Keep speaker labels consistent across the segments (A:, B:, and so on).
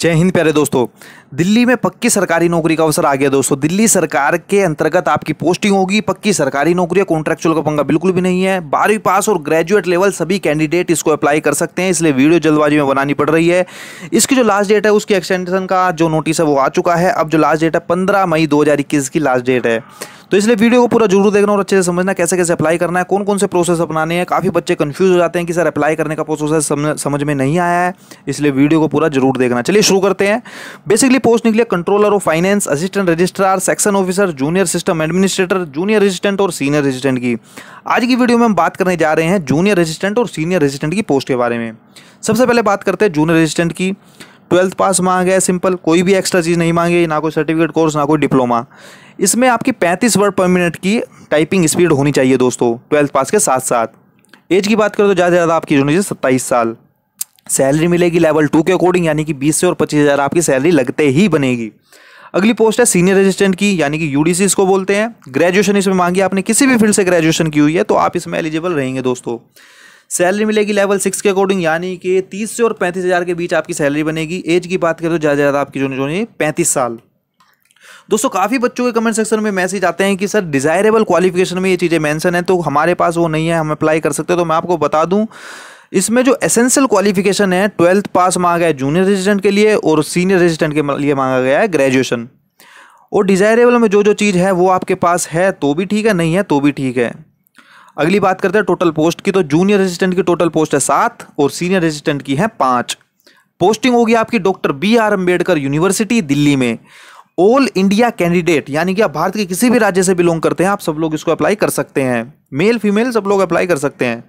A: जय हिंद प्यारे दोस्तों दिल्ली में पक्की सरकारी नौकरी का अवसर आ गया दोस्तों दिल्ली सरकार के अंतर्गत आपकी पोस्टिंग होगी पक्की सरकारी नौकरी कॉन्ट्रेक्चुअल कॉन्ट्रैक्चुअल का पंगा बिल्कुल भी नहीं है बारहवीं पास और ग्रेजुएट लेवल सभी कैंडिडेट इसको अप्लाई कर सकते हैं इसलिए वीडियो जल्दबाजी में बनानी पड़ रही है इसकी जो लास्ट डेट है उसकी एक्सटेंशन का जो नोटिस है वो आ चुका है अब जो लास्ट डेट है पंद्रह मई दो की लास्ट डेट है तो इसलिए वीडियो को पूरा जरूर देखना और अच्छे से समझना कैसे कैसे अप्लाई करना है कौन कौन से प्रोसेस अपनाने हैं काफ़ी बच्चे कंफ्यूज हो जाते हैं कि सर अप्लाई करने का प्रोसेस समझ समझ में नहीं आया है इसलिए वीडियो को पूरा जरूर देखना चलिए शुरू करते हैं बेसिकली पोस्ट निकले controller of finance assistant registrar section officer junior system administrator junior assistant और सीनियर रजिस्टेंट की आज की वीडियो में हम बात करने जा रहे हैं जूनियर रजिस्टेंट और सीनियर रजिस्टेंट की पोस्ट के बारे में सबसे पहले बात करते हैं जूनियर रजिस्टेंट की ट्वेल्थ पास मांगे सिंपल कोई भी एक्स्ट्रा चीज़ नहीं मांगे ना कोई सर्टिफिकेट कोर्स ना कोई डिप्लोमा इसमें आपकी पैंतीस वर्ड पर मिनट की टाइपिंग स्पीड होनी चाहिए दोस्तों ट्वेल्थ पास के साथ साथ एज की बात करें तो ज़्यादा से ज़्यादा आपकी होनी चाहिए सत्ताईस साल सैलरी मिलेगी लेवल टू के अकॉर्डिंग यानी कि बीस से और पच्चीस हज़ार आपकी सैलरी लगते ही बनेगी अगली पोस्ट है सीनियर असिस्टेंट की यानी कि यूडीसी इसको बोलते हैं ग्रेजुएशन इसमें मांगी आपने किसी भी फील्ड से ग्रेजुएशन की हुई है तो आप इसमें एलिजिबल रहेंगे दोस्तों सैलरी मिलेगी लेवल सिक्स के अकॉर्डिंग यानी कि तीस से और पैंतीस हज़ार के बीच आपकी सैलरी बनेगी एज की बात करें तो ज़्यादा ज़्यादा आपकी जो जो है पैंतीस साल दोस्तों काफ़ी बच्चों के कमेंट सेक्शन में मैसेज आते हैं कि सर डिज़ायरेबल क्वालिफिकेशन में ये चीज़ें मैंसन है तो हमारे पास वो नहीं है हम अप्लाई कर सकते तो मैं आपको बता दूँ इसमें जो एसेंशियल क्वालिफिकेशन है ट्वेल्थ पास मांगा है जूनियर रेजिडेंट के लिए और सीनियर रेजिडेंट के लिए मांगा गया है ग्रेजुएशन और डिज़ायरेबल में जो जो चीज़ है वो आपके पास है तो भी ठीक है नहीं है तो भी ठीक है अगली बात करते हैं टोटल पोस्ट की तो जूनियर रेजिस्टेंट की टोटल पोस्ट है सात और सीनियर रेजिस्टेंट की है पांच पोस्टिंग होगी आपकी doctor B R Ambedkar university Delhi में ऑल इंडिया कैंडिडेट यानी कि आप भारत के किसी भी राज्य से बिलोंग करते हैं आप सब लोग इसको अप्लाई कर सकते हैं मेल फीमेल सब लोग अप्लाई कर सकते हैं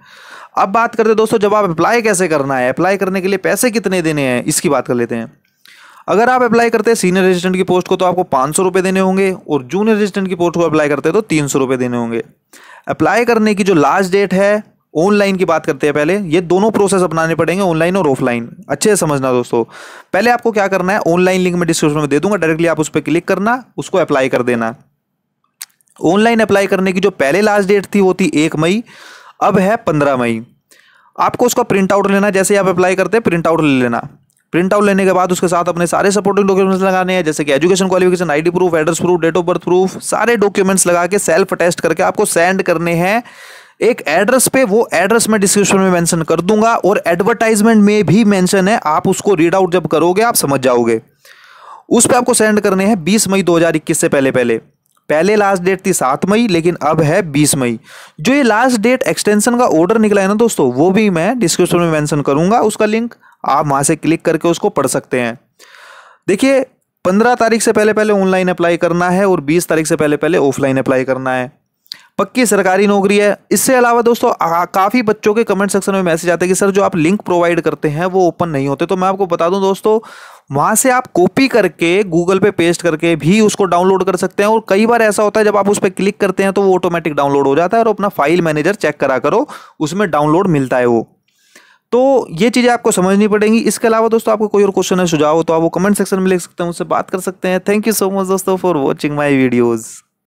A: अब बात करते हैं दोस्तों जब आप अप्लाई कैसे करना है अप्लाई करने के लिए पैसे कितने देने हैं इसकी बात कर लेते हैं अगर आप अप्लाई करते हैं सीनियर रेजिस्टेंट की पोस्ट को तो आपको पाँच सौ देने होंगे और जूनियर रेजिस्टेंट की पोस्ट को अप्लाई करते हैं तो तीन सौ देने होंगे अप्लाई करने की जो लास्ट डेट है ऑनलाइन की बात करते हैं पहले ये दोनों प्रोसेस अपनाने पड़ेंगे ऑनलाइन और ऑफलाइन अच्छे से समझना दोस्तों पहले आपको क्या करना है ऑनलाइन लिंक में डिस्क्रिप्शन में दे दूंगा डायरेक्टली आप उस पर क्लिक करना उसको अप्लाई कर देना ऑनलाइन अप्लाई करने की जो पहले लास्ट डेट थी वो थी एक मई अब है पंद्रह मई आपको उसका प्रिंट आउट लेना जैसे आप अप्लाई करते हैं प्रिंट आउट ले लेना प्रिंट आउट लेने के बाद उसके साथ अपने सारे सपोर्टिंग डॉक्यूमेंट्स लगाने हैं जैसे कि education qualification ID proof address proof date of birth proof सारे डॉक्यूमेंट्स लगा के सेल्फ अटेस्ट करके आपको सेंड करने हैं एक एड्रेस पे वो एड्रेस मैं डिस्क्रिप्शन में मैंशन कर दूंगा और एडवर्टाइजमेंट में भी मैंशन है आप उसको रीड आउट जब करोगे आप समझ जाओगे उस पर आपको सेंड करने हैं बीस मई दो से पहले पहले पहले लास्ट डेट थी सात मई लेकिन अब है बीस मई जो ये लास्ट डेट एक्सटेंशन का ऑर्डर निकला है ना दोस्तों वो भी मैं डिस्क्रिप्शन में मैंशन करूंगा उसका लिंक आप वहां से क्लिक करके उसको पढ़ सकते हैं देखिए पंद्रह तारीख से पहले पहले ऑनलाइन अप्लाई करना है और बीस तारीख से पहले पहले ऑफलाइन अप्लाई करना है पक्की सरकारी नौकरी है इससे अलावा दोस्तों काफ़ी बच्चों के कमेंट सेक्शन में मैसेज आते हैं कि सर जो आप लिंक प्रोवाइड करते हैं वो ओपन नहीं होते तो मैं आपको बता दूं दोस्तों वहाँ से आप कॉपी करके गूगल पे पेस्ट करके भी उसको डाउनलोड कर सकते हैं और कई बार ऐसा होता है जब आप उस पर क्लिक करते हैं तो वो ऑटोमेटिक डाउनलोड हो जाता है और अपना फाइल मैनेजर चेक करा करो उसमें डाउनलोड मिलता है वो तो ये चीज़ें आपको समझनी पड़ेंगी इसके अलावा दोस्तों आपको कोई और क्वेश्चन है सुझाव तो आप वो कमेंट सेक्शन में लिख सकते हैं उससे बात कर सकते हैं थैंक यू सो मच दोस्तों फॉर वॉचिंग माई वीडियोज़